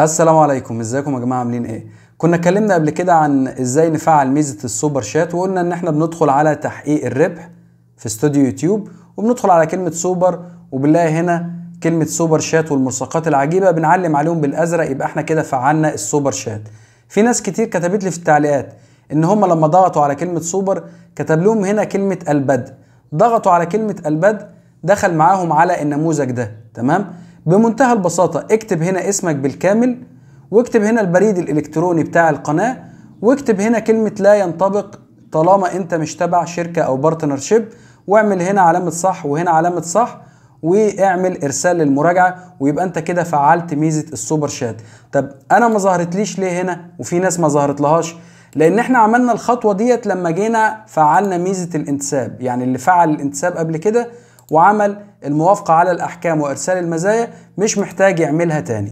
السلام عليكم ازيكم يا جماعه عاملين ايه كنا اتكلمنا قبل كده عن ازاي نفعل ميزه السوبر شات وقلنا ان احنا بندخل على تحقيق الربح في استوديو يوتيوب وبندخل على كلمه سوبر وبنلاقي هنا كلمه سوبر شات والملصقات العجيبه بنعلم عليهم بالازرق يبقى احنا كده فعلنا السوبر شات في ناس كتير كتبت لي في التعليقات ان هم لما ضغطوا على كلمه سوبر كتب لهم هنا كلمه البدء ضغطوا على كلمه البدء دخل معاهم على النموذج ده تمام بمنتهى البساطة اكتب هنا اسمك بالكامل واكتب هنا البريد الإلكتروني بتاع القناة واكتب هنا كلمة لا ينطبق طالما انت مش تبع شركة او بارتنرشيب واعمل هنا علامة صح وهنا علامة صح واعمل ارسال للمراجعه ويبقى انت كده فعلت ميزه السوبر شات طب انا ما ليش ليه هنا وفي ناس ما ظهرت لهاش لان احنا عملنا الخطوه ديت لما جينا فعلنا ميزه الانتساب يعني اللي فعل الانتساب قبل كده وعمل الموافقة على الأحكام وإرسال المزايا مش محتاج يعملها تاني